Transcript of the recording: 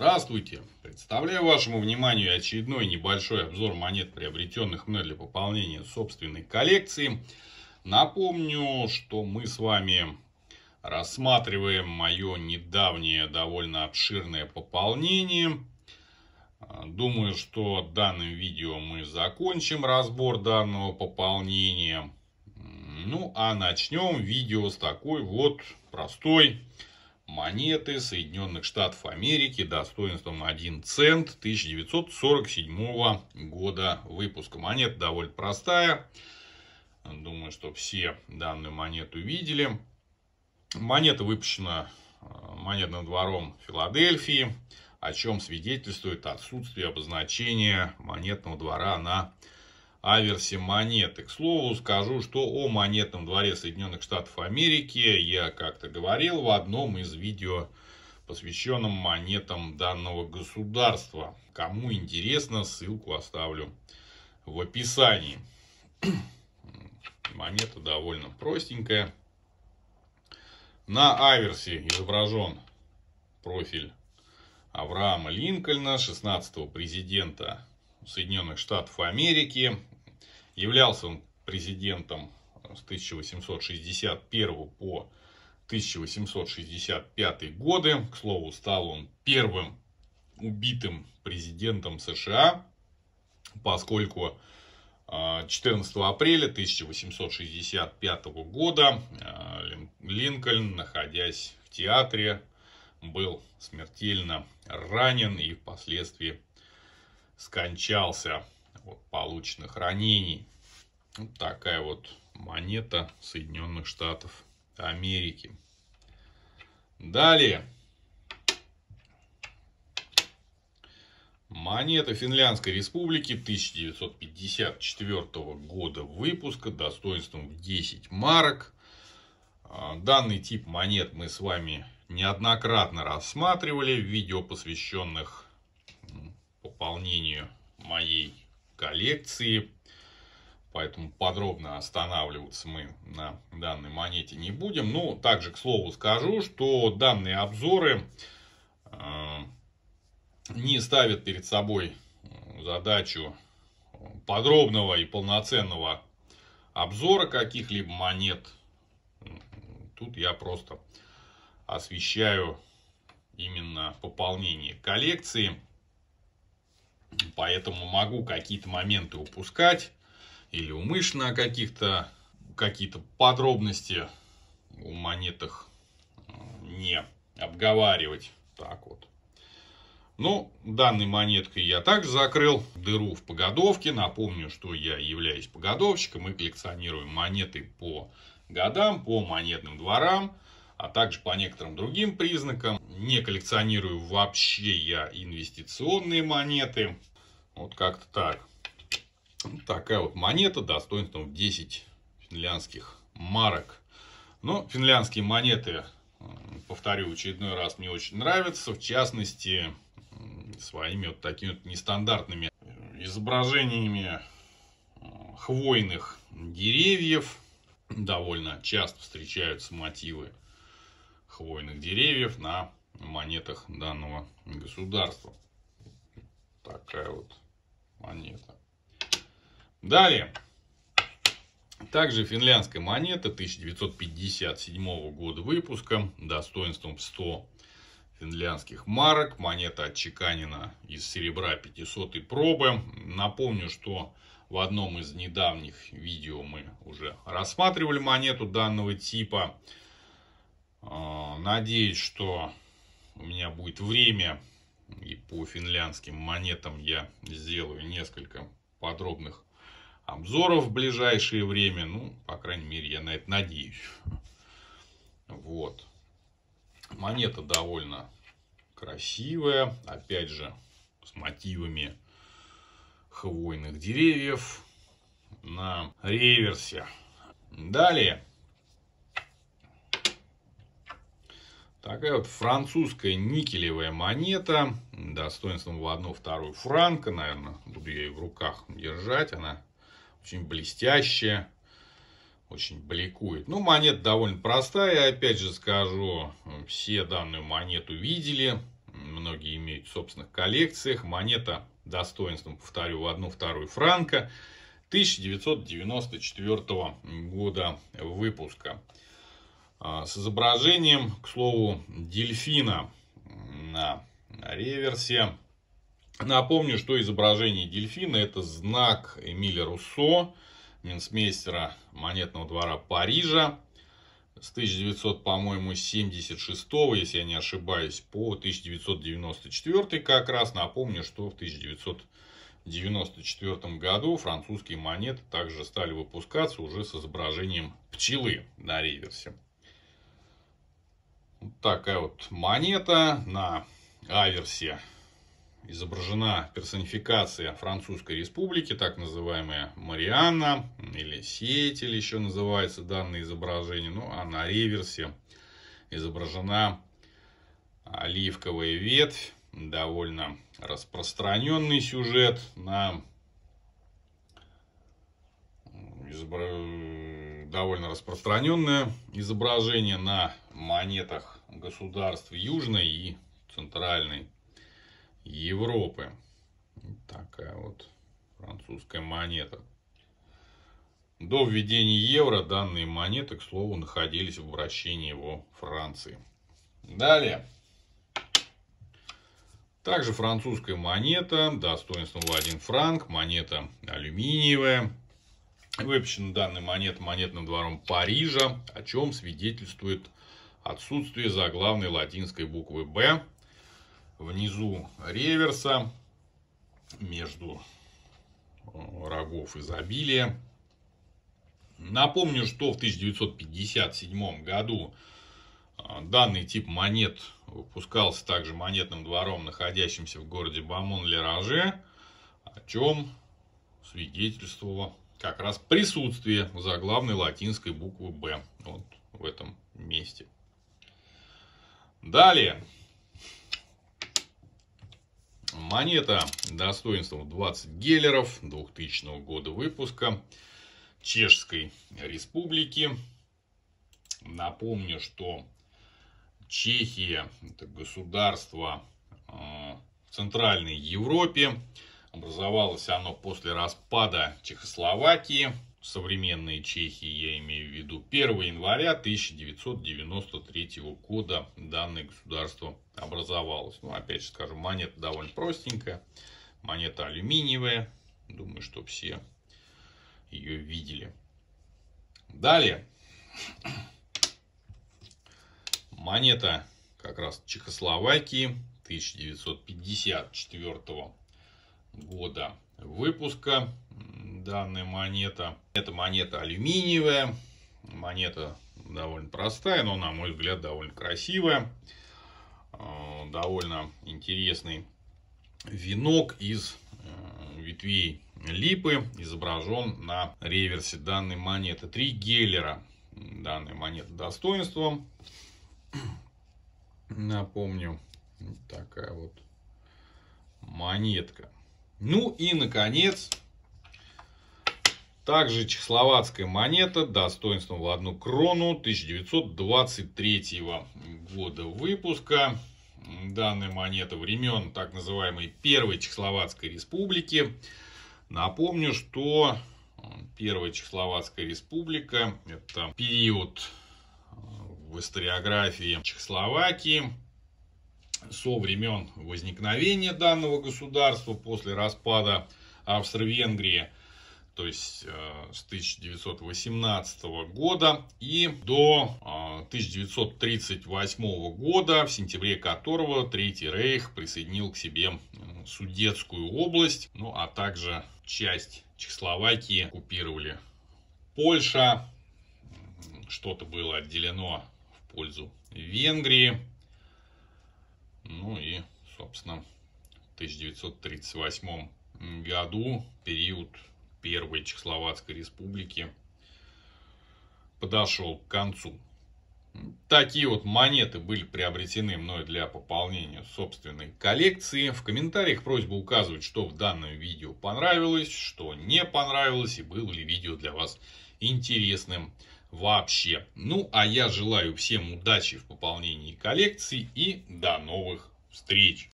Здравствуйте! Представляю вашему вниманию очередной небольшой обзор монет, приобретенных мной для пополнения собственной коллекции. Напомню, что мы с вами рассматриваем мое недавнее довольно обширное пополнение. Думаю, что данным видео мы закончим разбор данного пополнения. Ну, а начнем видео с такой вот простой монеты Соединенных Штатов Америки достоинством 1 цент 1947 года выпуска. Монета довольно простая. Думаю, что все данную монету видели. Монета выпущена э, монетным двором Филадельфии, о чем свидетельствует отсутствие обозначения монетного двора на аверсе монеты. К слову, скажу, что о монетном дворе Соединенных Штатов Америки я как-то говорил в одном из видео, посвященном монетам данного государства. Кому интересно, ссылку оставлю в описании. Монета довольно простенькая. На аверсе изображен профиль Авраама Линкольна, 16-го президента Соединенных Штатов Америки. Являлся он президентом с 1861 по 1865 годы. К слову, стал он первым убитым президентом США, поскольку 14 а, апреля 1865 года а, Линкольн, находясь в театре, был смертельно ранен и впоследствии скончался от полученных ранений. Вот такая вот монета Соединенных Штатов Америки. Далее. Монета Финляндской Республики 1954 года выпуска достоинством в 10 марок. А, данный тип монет мы с вами неоднократно рассматривали в видео, посвященных пополнению моей коллекции. Поэтому подробно останавливаться мы на данной монете не будем. Но ну, также, к слову, скажу, что данные обзоры э, не ставят перед собой э, задачу подробного и полноценного обзора каких-либо монет. Тут я просто освещаю именно пополнение коллекции. Поэтому могу какие-то моменты упускать или умышленно каких-то какие-то подробности у монетах не обговаривать. Так вот. Ну, данной монеткой я также закрыл дыру в погодовке. Напомню, что я являюсь погодовщиком и коллекционирую монеты по годам, по монетным дворам а также по некоторым другим признакам. Не коллекционирую вообще я инвестиционные монеты. Вот как-то так. такая вот монета достоинством 10 финляндских марок. Но финляндские монеты, повторю очередной раз, мне очень нравятся. В частности, своими вот такими вот нестандартными изображениями хвойных деревьев. Довольно часто встречаются мотивы хвойных деревьев на монетах данного государства. Такая вот монета. Далее. Также финляндская монета 1957 года выпуска достоинством 100 финляндских марок. Монета отчеканена из серебра 500 пробы. Напомню, что в одном из недавних видео мы уже рассматривали монету данного типа. А, Надеюсь, что у меня будет время и по финляндским монетам я сделаю несколько подробных обзоров в ближайшее время. Ну, по крайней мере, я на это надеюсь. Вот. Монета довольно красивая. Опять же, с мотивами хвойных деревьев на реверсе. Далее Такая вот французская никелевая монета, достоинством в одну вторую франка, наверное, буду я ее в руках держать, она очень блестящая, очень бликует. Ну, монета довольно простая, опять же скажу, все данную монету видели, многие имеют в собственных коллекциях. Монета достоинством, повторю, в одну вторую франка 1994 года выпуска. А, с изображением, к слову, дельфина на реверсе. Напомню, что изображение дельфина – это знак Эмиля Руссо, минсмейстера монетного двора Парижа с 1900, по-моему, 76 если я не ошибаюсь, по 1994 как раз. Напомню, что в 1994 году французские монеты также стали выпускаться уже с изображением пчелы на реверсе такая вот монета на аверсе. Изображена персонификация Французской Республики, так называемая Марианна или Сиэтель еще называется данное изображение. Ну, а на реверсе изображена оливковая ветвь, довольно распространенный сюжет на изображение довольно распространенное изображение на монетах государств Южной и Центральной Европы. Такая вот французская монета. До введения евро данные монеты, к слову, находились в обращении во Франции. Далее. Также французская монета, достоинством в 1 франк, монета алюминиевая, Выпущена данная монета монетным двором Парижа, о чем свидетельствует отсутствие заглавной латинской буквы «Б» внизу реверса между э, рогов изобилия. Напомню, что в 1957 году э, данный тип монет выпускался также монетным двором, находящимся в городе Бамон-Лераже, о чем свидетельствовало как раз присутствие заглавной латинской буквы «Б» вот в этом месте. Далее. Монета достоинством 20 геллеров 2000 года выпуска Чешской Республики. Напомню, что Чехия – это государство а, в Центральной Европе, Образовалось оно после распада Чехословакии, Современные Чехии, я имею в виду, 1 января 1993 года данное государство образовалось. Ну, опять же скажу, монета довольно простенькая, монета алюминиевая, думаю, что все ее видели. Далее, монета как раз Чехословакии 1954 года выпуска. Данная монета. Это монета алюминиевая. Монета довольно простая, но, на мой взгляд, довольно красивая. А, довольно интересный венок из э, ветвей липы изображен на реверсе данной монеты. Три гелера данной монеты достоинством. Напомню, такая вот монетка. Ну и, наконец, также чехословацкая монета достоинством в одну крону 1923 года выпуска. Данная монета времен так называемой Первой Чехословацкой Республики. Напомню, что Первая Чехословацкая Республика – это период э, в историографии Чехословакии – со времен возникновения данного государства после распада Австро-Венгрии, то есть э, с 1918 года и до 1938 э, года, в сентябре которого Третий Рейх присоединил к себе Судетскую область, ну а также часть Чехословакии оккупировали Польша, что-то было отделено в пользу Венгрии. Ну и, собственно, в 1938 году период Первой Чехословацкой Республики подошел к концу. Такие вот монеты были приобретены мной для пополнения собственной коллекции. В комментариях просьба указывать, что в данном видео понравилось, что не понравилось и было ли видео для вас интересным вообще. Ну, а я желаю всем удачи в пополнении коллекции и до новых встреч!